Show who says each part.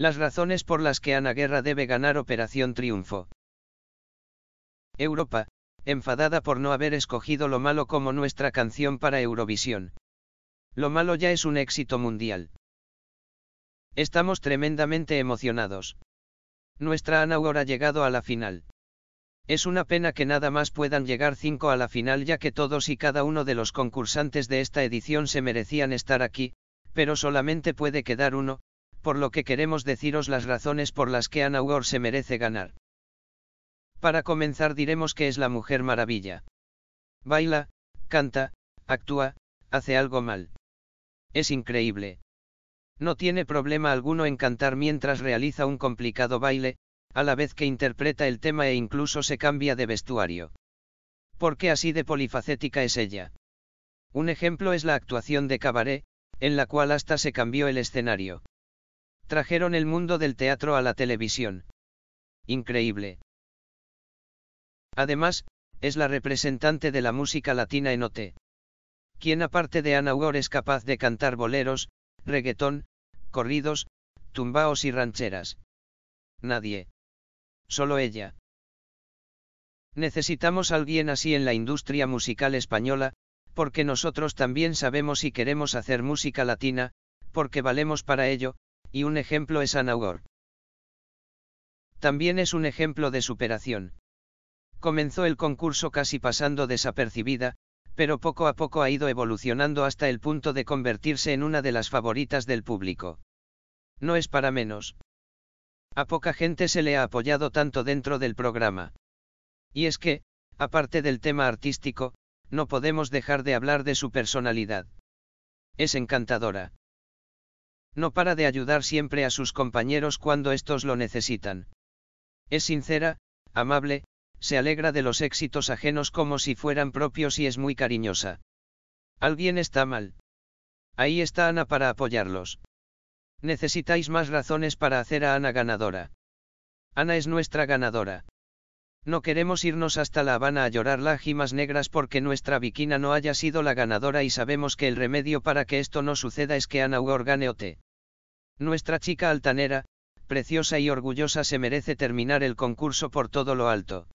Speaker 1: Las razones por las que Ana Guerra debe ganar Operación Triunfo. Europa, enfadada por no haber escogido lo malo como nuestra canción para Eurovisión. Lo malo ya es un éxito mundial. Estamos tremendamente emocionados. Nuestra Ana ahora ha llegado a la final. Es una pena que nada más puedan llegar cinco a la final ya que todos y cada uno de los concursantes de esta edición se merecían estar aquí, pero solamente puede quedar uno, por lo que queremos deciros las razones por las que Anna Ward se merece ganar. Para comenzar diremos que es la mujer maravilla. Baila, canta, actúa, hace algo mal. Es increíble. No tiene problema alguno en cantar mientras realiza un complicado baile, a la vez que interpreta el tema e incluso se cambia de vestuario. ¿Por qué así de polifacética es ella? Un ejemplo es la actuación de Cabaret, en la cual hasta se cambió el escenario. Trajeron el mundo del teatro a la televisión. Increíble. Además, es la representante de la música latina en OT. Quien aparte de Ana Huor es capaz de cantar boleros, reggaetón, corridos, tumbaos y rancheras. Nadie. Solo ella. Necesitamos alguien así en la industria musical española, porque nosotros también sabemos y queremos hacer música latina, porque valemos para ello, y un ejemplo es Anaugor. También es un ejemplo de superación. Comenzó el concurso casi pasando desapercibida, pero poco a poco ha ido evolucionando hasta el punto de convertirse en una de las favoritas del público. No es para menos. A poca gente se le ha apoyado tanto dentro del programa. Y es que, aparte del tema artístico, no podemos dejar de hablar de su personalidad. Es encantadora. No para de ayudar siempre a sus compañeros cuando estos lo necesitan. Es sincera, amable, se alegra de los éxitos ajenos como si fueran propios y es muy cariñosa. Alguien está mal. Ahí está Ana para apoyarlos. Necesitáis más razones para hacer a Ana ganadora. Ana es nuestra ganadora. No queremos irnos hasta La Habana a llorar lájimas negras porque nuestra viquina no haya sido la ganadora y sabemos que el remedio para que esto no suceda es que Ana te. Nuestra chica altanera, preciosa y orgullosa se merece terminar el concurso por todo lo alto.